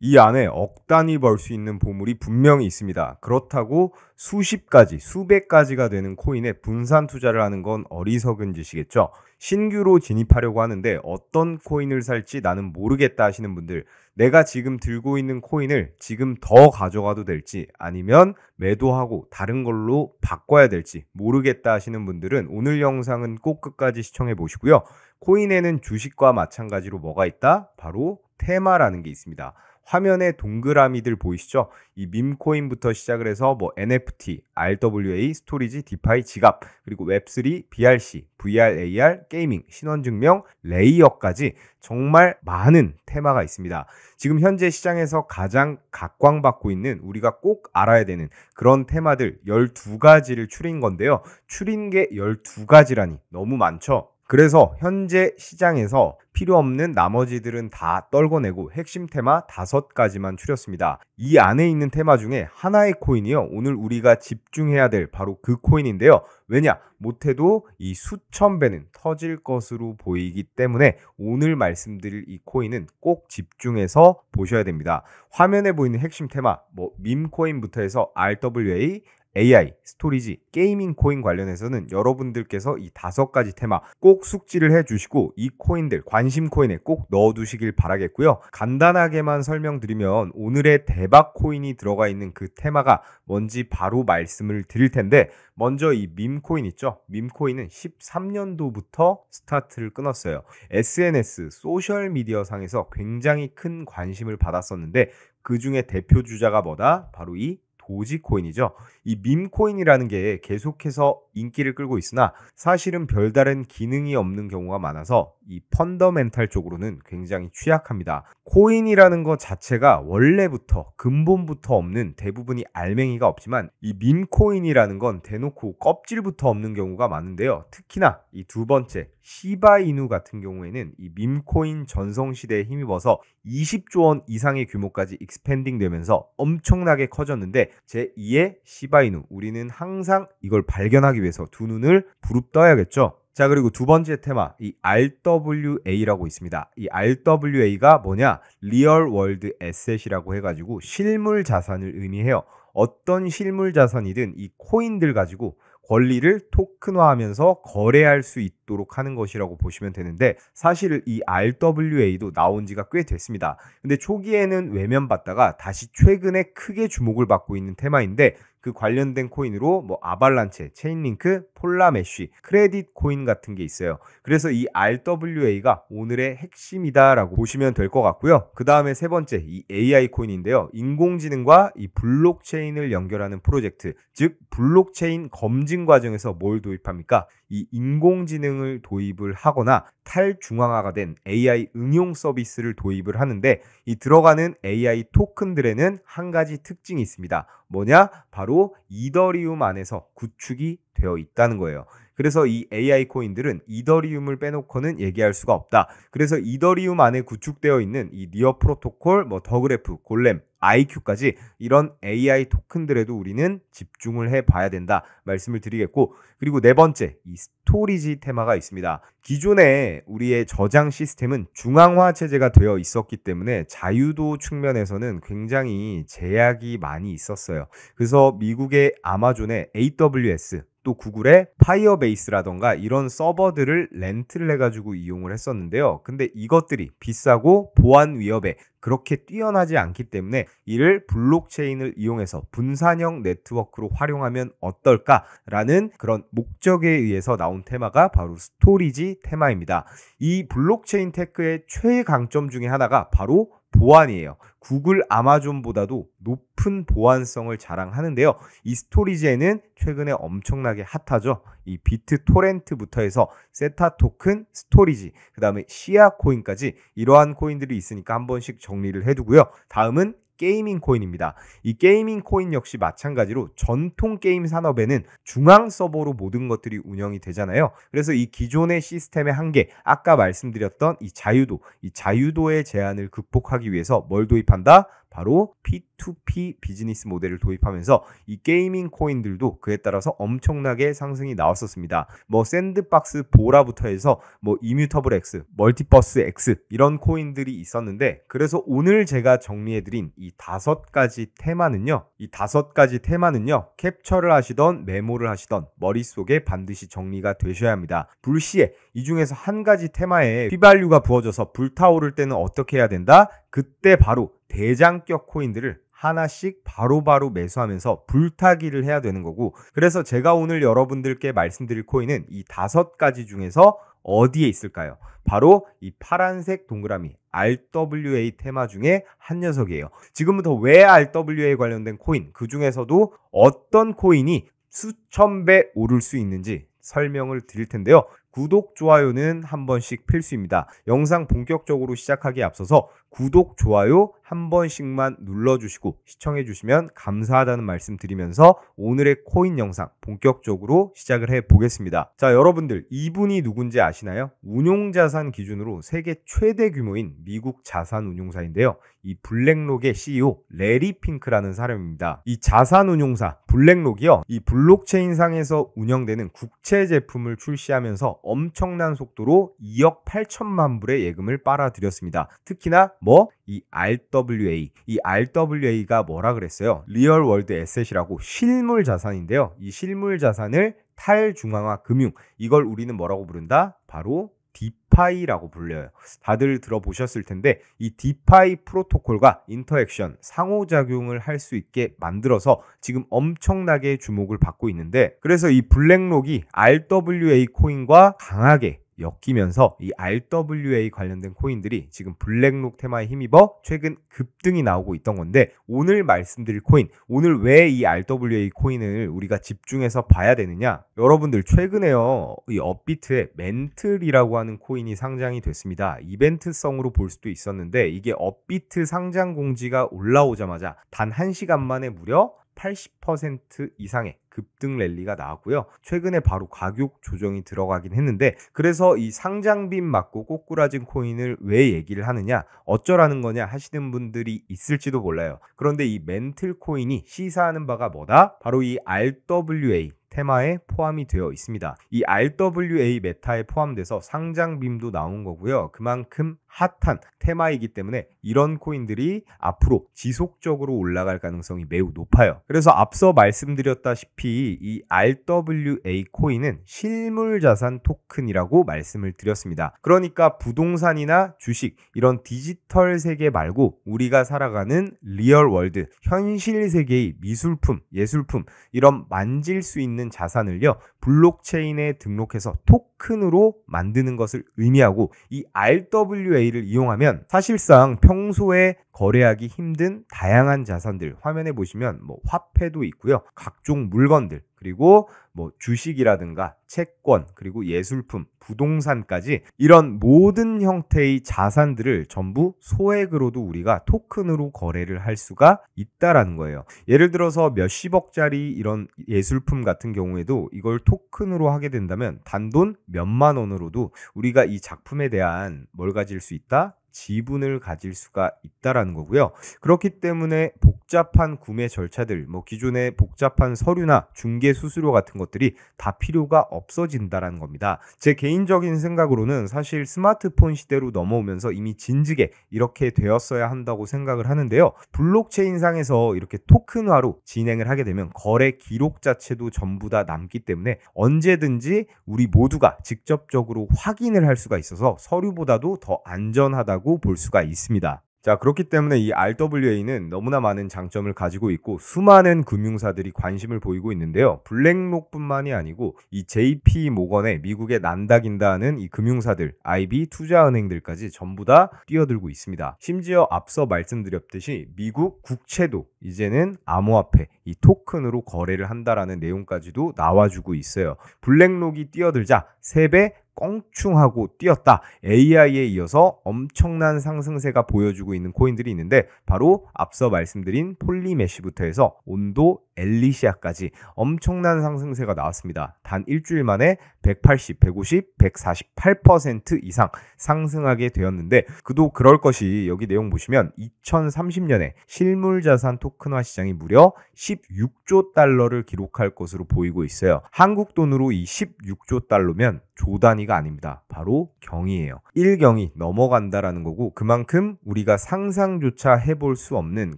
이 안에 억 단위 벌 수 있는 보물이 분명히 있습니다. 그렇다고 수십 가지, 수백 가지가 되는 코인에 분산 투자를 하는 건 어리석은 짓이겠죠. 신규로 진입하려고 하는데 어떤 코인을 살지 나는 모르겠다 하시는 분들, 내가 지금 들고 있는 코인을 지금 더 가져가도 될지 아니면 매도하고 다른 걸로 바꿔야 될지 모르겠다 하시는 분들은 오늘 영상은 꼭 끝까지 시청해 보시고요. 코인에는 주식과 마찬가지로 뭐가 있다? 바로 테마라는 게 있습니다. 화면에 동그라미들 보이시죠? 이 밈코인부터 시작을 해서 뭐 NFT, RWA, 스토리지, 디파이, 지갑, 그리고 웹3, BRC, VR, AR, 게이밍, 신원증명, 레이어까지 정말 많은 테마가 있습니다. 지금 현재 시장에서 가장 각광받고 있는 우리가 꼭 알아야 되는 그런 테마들 12가지를 추린 건데요. 추린 게 12가지라니 너무 많죠? 그래서 현재 시장에서 필요 없는 나머지들은 다 떨궈내고 핵심 테마 5가지만 추렸습니다. 이 안에 있는 테마 중에 하나의 코인이요. 오늘 우리가 집중해야 될 바로 그 코인인데요. 왜냐? 못해도 이 수천 배는 터질 것으로 보이기 때문에 오늘 말씀드릴 이 코인은 꼭 집중해서 보셔야 됩니다. 화면에 보이는 핵심 테마, 뭐, 밈코인부터 해서 RWA, AI, 스토리지, 게이밍 코인 관련해서는 여러분들께서 이 다섯 가지 테마 꼭 숙지를 해주시고 이 코인들 관심 코인에 꼭 넣어두시길 바라겠고요. 간단하게만 설명드리면 오늘의 대박 코인이 들어가 있는 그 테마가 뭔지 바로 말씀을 드릴 텐데 먼저 이 밈코인 있죠? 밈코인은 13년도부터 스타트를 끊었어요. SNS, 소셜미디어 상에서 굉장히 큰 관심을 받았었는데 그 중에 대표 주자가 뭐다? 바로 이 도지코인이죠. 이 밈코인이라는 게 계속해서 인기를 끌고 있으나 사실은 별다른 기능이 없는 경우가 많아서 이 펀더멘탈 쪽으로는 굉장히 취약합니다. 코인이라는 것 자체가 원래부터 근본부터 없는 대부분이 알맹이가 없지만 이 밈코인이라는 건 대놓고 껍질부터 없는 경우가 많은데요. 특히나 이 두 번째 시바이누 같은 경우에는 이 밈코인 전성 시대에 힘입어서 20조 원 이상의 규모까지 익스팬딩 되면서 엄청나게 커졌는데 제2의 시바이누 우리는 항상 이걸 발견하기 위해서 두 눈을 부릅떠야겠죠. 자, 그리고 두 번째 테마, 이 RWA라고 있습니다. 이 RWA가 뭐냐? 리얼 월드 에셋이라고 해가지고 실물 자산을 의미해요. 어떤 실물 자산이든 이 코인들 가지고 권리를 토큰화하면서 거래할 수 있도록 하는 것이라고 보시면 되는데 사실 이 RWA도 나온 지가 꽤 됐습니다. 근데 초기에는 외면받다가 다시 최근에 크게 주목을 받고 있는 테마인데 그 관련된 코인으로 뭐 아발란체, 체인링크, 폴라메쉬, 크레딧 코인 같은 게 있어요. 그래서 이 RWA가 오늘의 핵심이다라고 보시면 될 것 같고요. 그 다음에 세 번째 이 AI 코인인데요. 인공지능과 이 블록체인을 연결하는 프로젝트, 즉 블록체인 검증 과정에서 뭘 도입합니까? 이 인공지능을 도입을 하거나 탈중앙화가 된 AI 응용 서비스를 도입을 하는데 이 들어가는 AI 토큰들에는 한 가지 특징이 있습니다. 뭐냐? 바로 이더리움 안에서 구축이 되어 있다는 거예요. 그래서 이 AI 코인들은 이더리움을 빼놓고는 얘기할 수가 없다. 그래서 이더리움 안에 구축되어 있는 이 니어 프로토콜, 뭐 더그래프, 골렘, IQ까지 이런 AI 토큰들에도 우리는 집중을 해 봐야 된다 말씀을 드리겠고 그리고 네 번째 이 스토리지 테마가 있습니다. 기존에 우리의 저장 시스템은 중앙화 체제가 되어 있었기 때문에 자유도 측면에서는 굉장히 제약이 많이 있었어요. 그래서 미국의 아마존의 AWS 또 구글의 파이어베이스라던가 이런 서버들을 렌트를 해가지고 이용을 했었는데요. 근데 이것들이 비싸고 보안 위협에 그렇게 뛰어나지 않기 때문에 이를 블록체인을 이용해서 분산형 네트워크로 활용하면 어떨까라는 그런 목적에 의해서 나온 테마가 바로 스토리지 테마입니다. 이 블록체인 테크의 최강점 중에 하나가 바로 보안이에요. 구글 아마존보다도 높은 보안성을 자랑하는데요. 이 스토리지에는 최근에 엄청나게 핫하죠. 이 비트 토렌트부터 해서 세타 토큰, 스토리지, 그 다음에 시아 코인까지 이러한 코인들이 있으니까 한 번씩 정리를 해두고요. 다음은 게이밍 코인입니다. 이 게이밍 코인 역시 마찬가지로 전통 게임 산업에는 중앙 서버로 모든 것들이 운영이 되잖아요. 그래서 이 기존의 시스템의 한계, 아까 말씀드렸던 이 자유도, 이 자유도의 제한을 극복하기 위해서 뭘 도입한다? 바로 P2P 비즈니스 모델을 도입하면서 이 게이밍 코인들도 그에 따라서 엄청나게 상승이 나왔었습니다. 뭐 샌드박스 보라부터 해서 뭐 이뮤터블 X, 멀티버스 X 이런 코인들이 있었는데 그래서 오늘 제가 정리해드린 이 다섯 가지 테마는요. 이 다섯 가지 테마는요. 캡처를 하시던 메모를 하시던 머릿속에 반드시 정리가 되셔야 합니다. 불시에 이 중에서 한 가지 테마에 휘발유가 부어져서 불타오를 때는 어떻게 해야 된다? 그때 바로 대장격 코인들을 하나씩 바로바로 바로 매수하면서 불타기를 해야 되는 거고 그래서 제가 오늘 여러분들께 말씀드릴 코인은 이 다섯 가지 중에서 어디에 있을까요? 바로 이 파란색 동그라미 RWA 테마 중에 한 녀석이에요. 지금부터 왜 RWA 관련된 코인, 그 중에서도 어떤 코인이 수천 배 오를 수 있는지 설명을 드릴 텐데요. 구독, 좋아요는 한 번씩 필수입니다. 영상 본격적으로 시작하기에 앞서서 구독, 좋아요 한 번씩만 눌러주시고 시청해주시면 감사하다는 말씀 드리면서 오늘의 코인 영상 본격적으로 시작을 해보겠습니다. 자, 여러분들 이분이 누군지 아시나요? 운용자산 기준으로 세계 최대 규모인 미국 자산 운용사인데요. 이 블랙록의 CEO 레리 핑크라는 사람입니다. 이 자산 운용사 블랙록이요. 이 블록체인상에서 운영되는 국채 제품을 출시하면서 엄청난 속도로 2억 8천만 불의 예금을 빨아들였습니다. 특히나 뭐? 이 RWA. 이 RWA가 뭐라 그랬어요? 리얼 월드 에셋이라고 실물 자산인데요. 이 실물 자산을 탈중앙화 금융. 이걸 우리는 뭐라고 부른다? 바로 디파이라고 불려요. 다들 들어보셨을 텐데 이 디파이 프로토콜과 인터액션 상호작용을 할 수 있게 만들어서 지금 엄청나게 주목을 받고 있는데 그래서 이 블랙록이 RWA 코인과 강하게 엮이면서 이 RWA 관련된 코인들이 지금 블랙록 테마에 힘입어 최근 급등이 나오고 있던 건데 오늘 말씀드릴 코인 오늘 왜 이 RWA 코인을 우리가 집중해서 봐야 되느냐 여러분들 최근에요 이 업비트의 멘틀이라고 하는 코인이 상장이 됐습니다 이벤트성으로 볼 수도 있었는데 이게 업비트 상장 공지가 올라오자마자 단 1시간 만에 무려 80% 이상의 급등 랠리가 나왔고요. 최근에 바로 가격 조정이 들어가긴 했는데 그래서 이 상장빔 맞고 꼬꾸라진 코인을 왜 얘기를 하느냐 어쩌라는 거냐 하시는 분들이 있을지도 몰라요. 그런데 이 멘틀 코인이 시사하는 바가 뭐다? 바로 이 RWA 테마에 포함이 되어 있습니다. 이 RWA 메타에 포함돼서 상장빔도 나온 거고요. 그만큼 핫한 테마이기 때문에 이런 코인들이 앞으로 지속적으로 올라갈 가능성이 매우 높아요. 그래서 앞서 말씀드렸다시피 이 RWA 코인은 실물 자산 토큰이라고 말씀을 드렸습니다. 그러니까 부동산이나 주식 이런 디지털 세계 말고 우리가 살아가는 리얼 월드, 현실 세계의 미술품, 예술품 이런 만질 수 있는 있는 자산을요, 블록체인에 등록해서 토큰으로 만드는 것을 의미하고 이 RWA를 이용하면 사실상 평소에 거래하기 힘든 다양한 자산들 화면에 보시면 뭐 화폐도 있고요. 각종 물건들 그리고 뭐 주식이라든가 채권, 그리고 예술품, 부동산까지 이런 모든 형태의 자산들을 전부 소액으로도 우리가 토큰으로 거래를 할 수가 있다라는 거예요. 예를 들어서 몇십억짜리 이런 예술품 같은 경우에도 이걸 토큰으로 하게 된다면 단돈 몇만 원으로도 우리가 이 작품에 대한 뭘 가질 수 있다? 지분을 가질 수가 있다라는 거고요. 그렇기 때문에 복잡한 구매 절차들, 뭐 기존의 복잡한 서류나 중개 수수료 같은 것들이 다 필요가 없어진다라는 겁니다. 제 개인적인 생각으로는 사실 스마트폰 시대로 넘어오면서 이미 진지에 이렇게 되었어야 한다고 생각을 하는데요. 블록체인상에서 이렇게 토큰화로 진행을 하게 되면 거래 기록 자체도 전부 다 남기 때문에 언제든지 우리 모두가 직접적으로 확인을 할 수가 있어서 서류보다도 더 안전하다고 있다고 볼 수가 있습니다. 자, 그렇기 때문에 이 RWA는 너무나 많은 장점을 가지고 있고 수많은 금융사들이 관심을 보이고 있는데요. 블랙록뿐만이 아니고 이 JP 모건의 미국에 난다긴다는 이 금융사들, IB 투자은행들까지 전부 다 뛰어들고 있습니다. 심지어 앞서 말씀드렸듯이 미국 국채도 이제는 암호화폐, 이 토큰으로 거래를 한다라는 내용까지도 나와주고 있어요. 블랙록이 뛰어들자 3배, 껑충하고 뛰었다. AI에 이어서 엄청난 상승세가 보여주고 있는 코인들이 있는데 바로 앞서 말씀드린 폴리메시부터 해서 온도 엘리시아까지 엄청난 상승세가 나왔습니다. 단 일주일 만에 180, 150, 148% 이상 상승하게 되었는데 그도 그럴 것이 여기 내용 보시면 2030년에 실물 자산 토큰화 시장이 무려 16조 달러를 기록할 것으로 보이고 있어요. 한국 돈으로 이 16조 달러면 조 단위가 아닙니다. 바로 경이에요. 1경이 넘어간다라는 거고 그만큼 우리가 상상조차 해볼 수 없는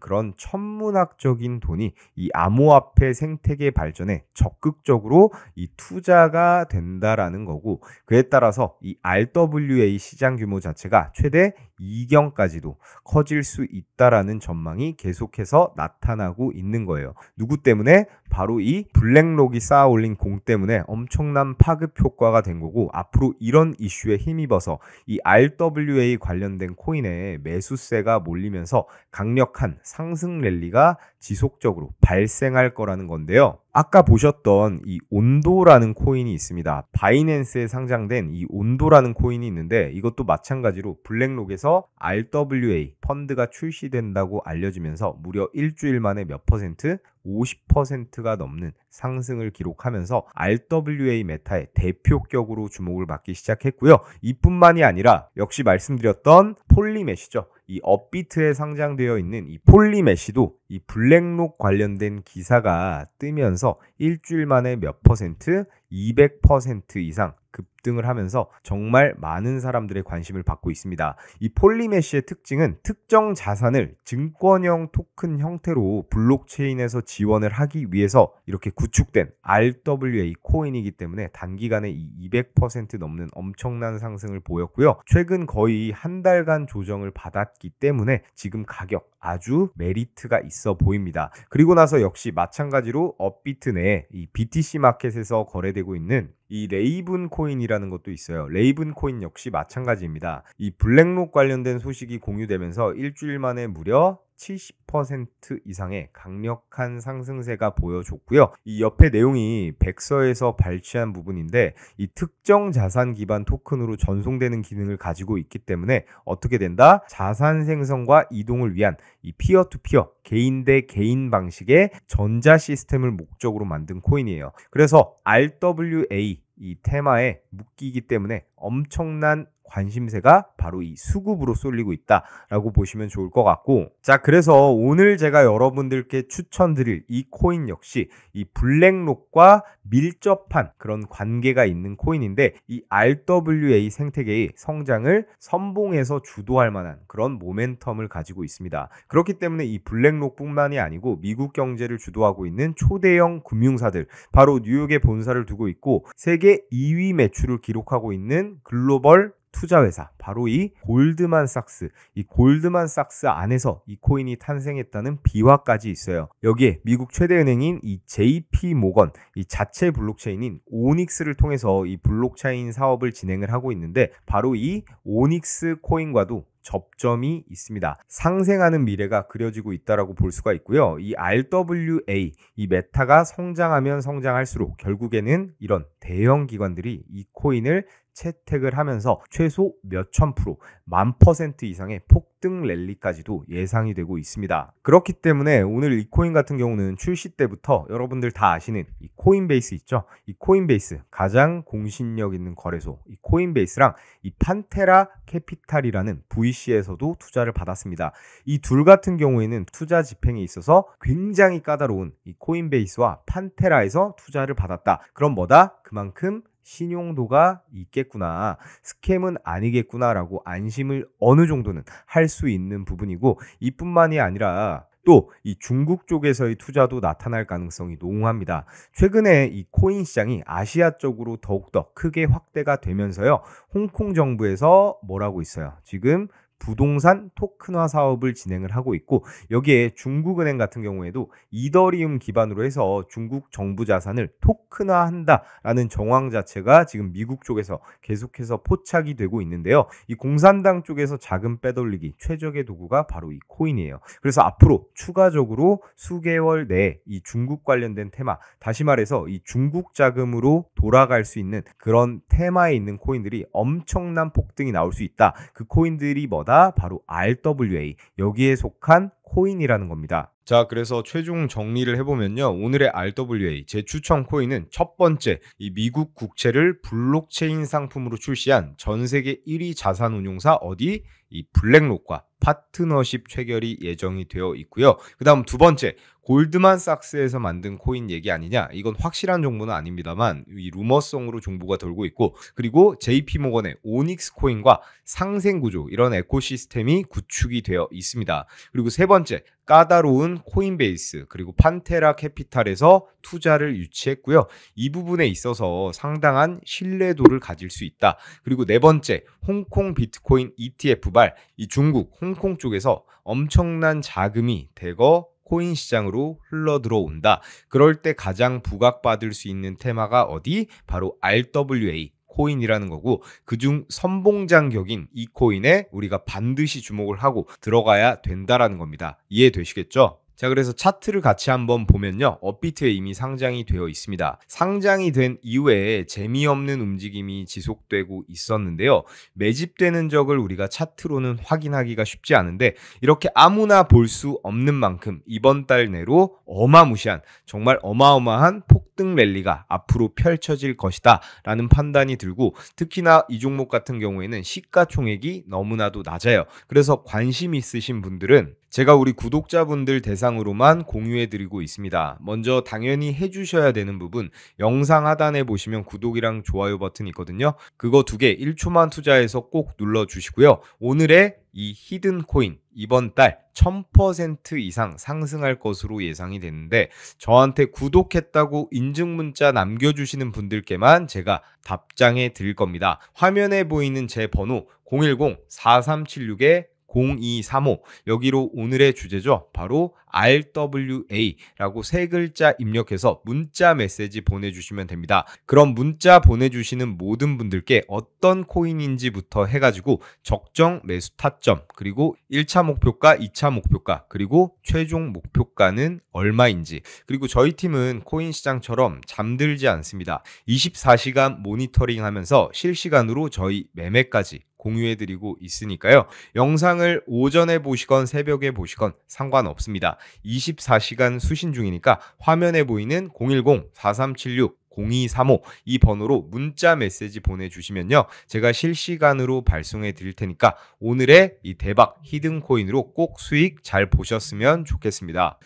그런 천문학적인 돈이 이 암호 암호화폐 생태계 발전에 적극적으로 이 투자가 된다라는 거고 그에 따라서 이 RWA 시장 규모 자체가 최대 2경까지도 커질 수 있다라는 전망이 계속해서 나타나고 있는 거예요. 누구 때문에? 바로 이 블랙록이 쌓아 올린 공 때문에 엄청난 파급 효과가 된 거고 앞으로 이런 이슈에 힘입어서 이 RWA 관련된 코인에 매수세가 몰리면서 강력한 상승 랠리가 지속적으로 발생할 거라는 건데요. 아까 보셨던 이 온도라는 코인이 있습니다. 바이낸스에 상장된 이 온도라는 코인이 있는데 이것도 마찬가지로 블랙록에서 RWA 펀드가 출시된다고 알려지면서 무려 일주일 만에 몇 퍼센트 50%가 넘는 상승을 기록하면서 RWA 메타의 대표격으로 주목을 받기 시작했고요. 이뿐만이 아니라 역시 말씀드렸던 폴리메시죠. 이 업비트에 상장되어 있는 이 폴리메시도 이 블랙록 관련된 기사가 뜨면서 하면서 일주일 만에 몇 퍼센트, 200% 이상 급 등을 하면서 정말 많은 사람들의 관심을 받고 있습니다. 이 폴리메시의 특징은 특정 자산을 증권형 토큰 형태로 블록체인에서 지원을 하기 위해서 이렇게 구축된 RWA 코인이기 때문에 단기간에 200% 넘는 엄청난 상승을 보였고요. 최근 거의 한 달간 조정을 받았기 때문에 지금 가격 아주 메리트가 있어 보입니다. 그리고 나서 역시 마찬가지로 업비트 내에 이 BTC 마켓에서 거래되고 있는 이 레이븐 코인이 코인이라는 것도 있어요. 레이븐 코인 역시 마찬가지입니다. 이 블랙록 관련된 소식이 공유되면서 일주일 만에 무려 70% 이상의 강력한 상승세가 보여줬고요. 이 옆에 내용이 백서에서 발췌한 부분인데 이 특정 자산 기반 토큰으로 전송되는 기능을 가지고 있기 때문에 어떻게 된다? 자산 생성과 이동을 위한 이 피어 투 피어 개인 대 개인 방식의 전자 시스템을 목적으로 만든 코인이에요. 그래서 RWA 이 테마에 묶이기 때문에 엄청난 관심세가 바로 이 수급으로 쏠리고 있다라고 보시면 좋을 것 같고 자 그래서 오늘 제가 여러분들께 추천드릴 이 코인 역시 이 블랙록과 밀접한 그런 관계가 있는 코인인데 이 RWA 생태계의 성장을 선봉해서 주도할 만한 그런 모멘텀을 가지고 있습니다. 그렇기 때문에 이 블랙록뿐만이 아니고 미국 경제를 주도하고 있는 초대형 금융사들 바로 뉴욕에 본사를 두고 있고 세계 2위 매출을 기록하고 있는 글로벌 투자회사 바로 이 골드만삭스 이 골드만삭스 안에서 이 코인이 탄생했다는 비화까지 있어요. 여기에 미국 최대 은행인 이 JP 모건 이 자체 블록체인인 오닉스를 통해서 이 블록체인 사업을 진행을 하고 있는데 바로 이 오닉스 코인과도 접점이 있습니다. 상생하는 미래가 그려지고 있다라고 볼 수가 있고요. 이 RWA 이 메타가 성장하면 성장할수록 결국에는 이런 대형 기관들이 이 코인을 채택을 하면서 최소 몇 천 프로, 만 퍼센트 이상의 폭등 랠리까지도 예상이 되고 있습니다. 그렇기 때문에 오늘 이 코인 같은 경우는 출시 때부터 여러분들 다 아시는 이 코인베이스 있죠? 이 코인베이스 가장 공신력 있는 거래소 이 코인베이스랑 이 판테라 캐피탈이라는 VC에서도 투자를 받았습니다. 이 둘 같은 경우에는 투자 집행에 있어서 굉장히 까다로운 이 코인베이스와 판테라에서 투자를 받았다. 그럼 뭐다? 그만큼 신용도가 있겠구나. 스캠은 아니겠구나라고 안심을 어느 정도는 할 수 있는 부분이고 이뿐만이 아니라 또 이 중국 쪽에서의 투자도 나타날 가능성이 농후합니다. 최근에 이 코인 시장이 아시아 쪽으로 더욱더 크게 확대가 되면서요. 홍콩 정부에서 뭐라고 있어요? 지금 부동산 토큰화 사업을 진행을 하고 있고 여기에 중국은행 같은 경우에도 이더리움 기반으로 해서 중국 정부 자산을 토큰화한다라는 정황 자체가 지금 미국 쪽에서 계속해서 포착이 되고 있는데요. 이 공산당 쪽에서 자금 빼돌리기 최적의 도구가 바로 이 코인이에요. 그래서 앞으로 추가적으로 수개월 내에 이 중국 관련된 테마, 다시 말해서 이 중국 자금으로 돌아갈 수 있는 그런 테마에 있는 코인들이 엄청난 폭등이 나올 수 있다. 그 코인들이 뭐 거다 바로 RWA 여기에 속한 코인이라는 겁니다. 자, 그래서 최종 정리를 해보면요. 오늘의 RWA, 제 추천 코인은 첫 번째, 이 미국 국채를 블록체인 상품으로 출시한 전 세계 1위 자산 운용사 어디? 이 블랙록과 파트너십 체결이 예정이 되어 있고요. 그 다음 두 번째, 골드만삭스에서 만든 코인 얘기 아니냐? 이건 확실한 정보는 아닙니다만 이 루머성으로 정보가 돌고 있고 그리고 JP 모건의 오닉스 코인과 상생 구조 이런 에코시스템이 구축이 되어 있습니다. 그리고 세 번째 까다로운 코인베이스 그리고 판테라 캐피탈에서 투자를 유치했고요. 이 부분에 있어서 상당한 신뢰도를 가질 수 있다. 그리고 네 번째 홍콩 비트코인 ETF 발 이 중국 홍콩 쪽에서 엄청난 자금이 대거 코인 시장으로 흘러 들어온다. 그럴 때 가장 부각받을 수 있는 테마가 어디? 바로 RWA, 코인이라는 거고 그 중 선봉장격인 이 코인에 우리가 반드시 주목을 하고 들어가야 된다라는 겁니다. 이해되시겠죠? 자, 그래서 차트를 같이 한번 보면요. 업비트에 이미 상장이 되어 있습니다. 상장이 된 이후에 재미없는 움직임이 지속되고 있었는데요. 매집되는 적을 우리가 차트로는 확인하기가 쉽지 않은데 이렇게 아무나 볼 수 없는 만큼 이번 달 내로 어마무시한 정말 어마어마한 폭 폭등 랠리가 앞으로 펼쳐질 것이다 라는 판단이 들고 특히나 이 종목 같은 경우에는 시가총액이 너무나도 낮아요. 그래서 관심 있으신 분들은 제가 우리 구독자분들 대상으로만 공유해드리고 있습니다. 먼저 당연히 해주셔야 되는 부분 영상 하단에 보시면 구독이랑 좋아요 버튼 있거든요. 그거 두 개 1초만 투자해서 꼭 눌러주시고요. 오늘의 이 히든 코인 이번 달 1000% 이상 상승할 것으로 예상이 되는데 저한테 구독했다고 인증 문자 남겨주시는 분들께만 제가 답장해 드릴 겁니다. 화면에 보이는 제 번호 010-4376에 0235 여기로 오늘의 주제죠. 바로 RWA라고 세 글자 입력해서 문자 메시지 보내주시면 됩니다. 그럼 문자 보내주시는 모든 분들께 어떤 코인인지부터 해가지고 적정 매수 타점 그리고 1차 목표가 2차 목표가 그리고 최종 목표가는 얼마인지 그리고 저희 팀은 코인 시장처럼 잠들지 않습니다. 24시간 모니터링 하면서 실시간으로 저희 매매까지 공유해드리고 있으니까요. 영상을 오전에 보시건 새벽에 보시건 상관없습니다. 24시간 수신 중이니까 화면에 보이는 010-4376 0235 이 번호로 문자 메시지 보내주시면요. 제가 실시간으로 발송해 드릴 테니까 오늘의 이 대박 히든 코인으로 꼭 수익 잘 보셨으면 좋겠습니다.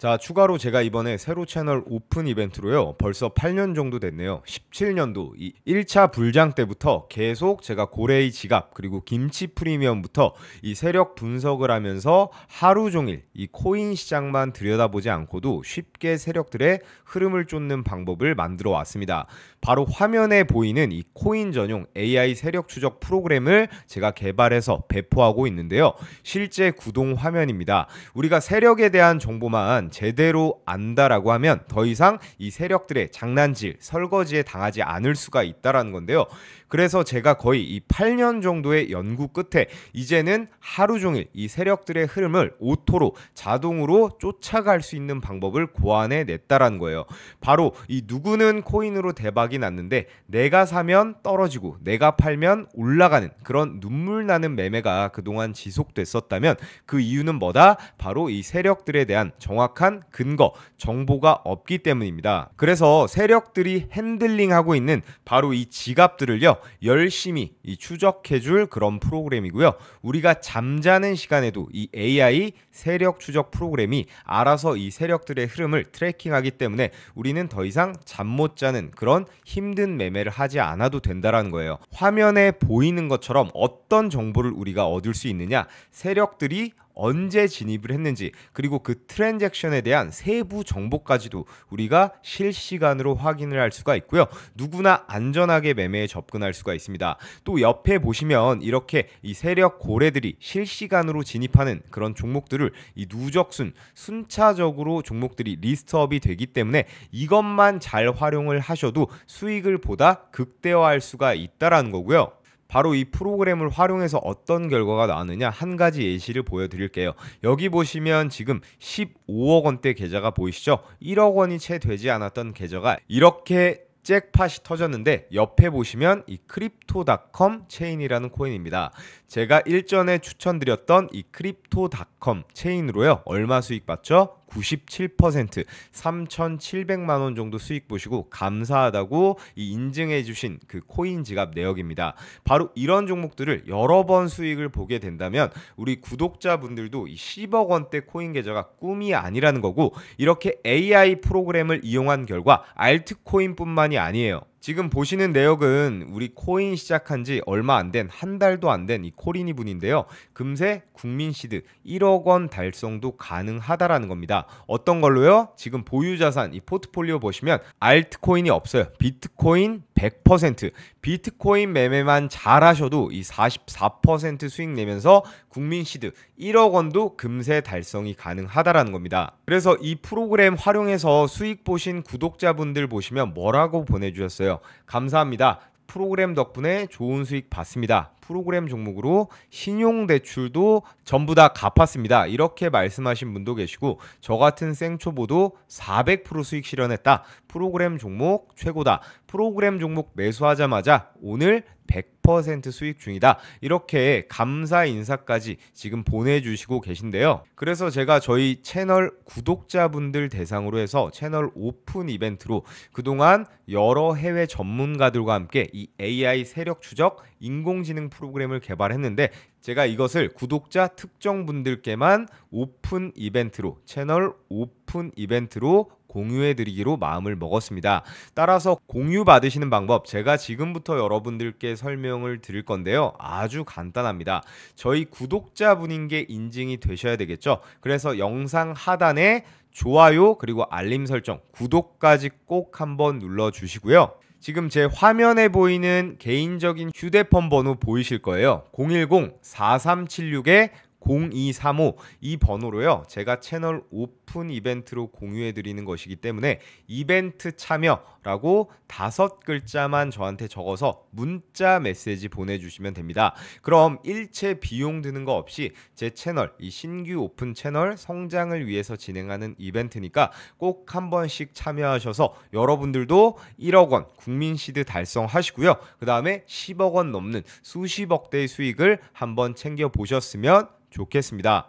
자, 추가로 제가 이번에 새로 채널 오픈 이벤트로요. 벌써 8년 정도 됐네요. 17년도 이 1차 불장 때부터 계속 제가 고래의 지갑 그리고 김치 프리미엄부터 이 세력 분석을 하면서 하루 종일 이 코인 시장만 들여다보지 않고도 쉽게 세력들의 흐름을 쫓는 방법을 만들어 왔습니다. 바로 화면에 보이는 이 코인 전용 AI 세력 추적 프로그램을 제가 개발해서 배포하고 있는데요. 실제 구동 화면입니다. 우리가 세력에 대한 정보만 제대로 안다라고 하면 더 이상 이 세력들의 장난질, 설거지에 당하지 않을 수가 있다라는 건데요. 그래서 제가 거의 이 8년 정도의 연구 끝에 이제는 하루 종일 이 세력들의 흐름을 오토로 자동으로 쫓아갈 수 있는 방법을 고안해 냈다라는 거예요. 바로 이 누구는 코인으로 대박이 났는데 내가 사면 떨어지고 내가 팔면 올라가는 그런 눈물 나는 매매가 그동안 지속됐었다면 그 이유는 뭐다? 바로 이 세력들에 대한 정확한 명확한 근거, 정보가 없기 때문입니다. 그래서 세력들이 핸들링하고 있는 바로 이 지갑들을요, 열심히 추적해줄 그런 프로그램이고요. 우리가 잠자는 시간에도 이 AI 세력 추적 프로그램이 알아서 이 세력들의 흐름을 트래킹하기 때문에 우리는 더 이상 잠 못 자는 그런 힘든 매매를 하지 않아도 된다라는 거예요. 화면에 보이는 것처럼 어떤 정보를 우리가 얻을 수 있느냐, 세력들이 언제 진입을 했는지 그리고 그 트랜잭션에 대한 세부 정보까지도 우리가 실시간으로 확인을 할 수가 있고요. 누구나 안전하게 매매에 접근할 수가 있습니다. 또 옆에 보시면 이렇게 이 세력 고래들이 실시간으로 진입하는 그런 종목들을 이 누적순 순차적으로 종목들이 리스트업이 되기 때문에 이것만 잘 활용을 하셔도 수익을 보다 극대화할 수가 있다라는 거고요. 바로 이 프로그램을 활용해서 어떤 결과가 나왔느냐 한 가지 예시를 보여드릴게요. 여기 보시면 지금 15억 원대 계좌가 보이시죠? 1억 원이 채 되지 않았던 계좌가 이렇게 잭팟이 터졌는데 옆에 보시면 이 크립토닷컴 체인이라는 코인입니다. 제가 일전에 추천드렸던 이 크립토닷컴 체인으로요. 얼마 수익 받죠 97% 3,700만 원 정도 수익 보시고 감사하다고 이 인증해 주신 그 코인 지갑 내역입니다. 바로 이런 종목들을 여러 번 수익을 보게 된다면 우리 구독자분들도 이 10억 원대 코인 계좌가 꿈이 아니라는 거고 이렇게 AI 프로그램을 이용한 결과 알트코인뿐만이 아니에요. 지금 보시는 내역은 우리 코인 시작한 지 얼마 안 된 한 달도 안 된 이 코린이 분인데요. 금세 국민 시드 1억 원 달성도 가능하다라는 겁니다. 어떤 걸로요? 지금 보유 자산 이 포트폴리오 보시면 알트코인이 없어요. 비트코인, 100% 비트코인 매매만 잘하셔도 이 44% 수익 내면서 국민 시드 1억 원도 금세 달성이 가능하다라는 겁니다. 그래서 이 프로그램 활용해서 수익 보신 구독자분들 보시면 뭐라고 보내주셨어요? 감사합니다. 프로그램 덕분에 좋은 수익 받습니다 프로그램 종목으로 신용대출도 전부 다 갚았습니다. 이렇게 말씀하신 분도 계시고 저 같은 생초보도 400% 수익 실현했다. 프로그램 종목 최고다. 프로그램 종목 매수하자마자 오늘 100% 수익 중이다. 이렇게 감사 인사까지 지금 보내주시고 계신데요. 그래서 제가 저희 채널 구독자분들 대상으로 해서 채널 오픈 이벤트로 그동안 여러 해외 전문가들과 함께 이 AI 세력 추적 인공지능 프로 그램 프로그램을 개발했는데 제가 이것을 구독자 특정 분들께만 오픈 이벤트로 채널 오픈 이벤트로 공유해 드리기로 마음을 먹었습니다. 따라서 공유 받으시는 방법 제가 지금부터 여러분들께 설명을 드릴 건데요. 아주 간단합니다. 저희 구독자분인 게 인증이 되셔야 되겠죠. 그래서 영상 하단에 좋아요 그리고 알림 설정 구독까지 꼭 한번 눌러 주시고요. 지금 제 화면에 보이는 개인적인 휴대폰 번호 보이실 거예요. 010-4376에 0235이 번호로요. 제가 채널 오픈 이벤트로 공유해 드리는 것이기 때문에 이벤트 참여라고 다섯 글자만 저한테 적어서 문자 메시지 보내 주시면 됩니다. 그럼 일체 비용 드는 거 없이 제 채널 이 신규 오픈 채널 성장을 위해서 진행하는 이벤트니까 꼭 한 번씩 참여하셔서 여러분들도 1억 원 국민 시드 달성하시고요. 그다음에 10억 원 넘는 수십억 대의 수익을 한번 챙겨 보셨으면 좋겠습니다.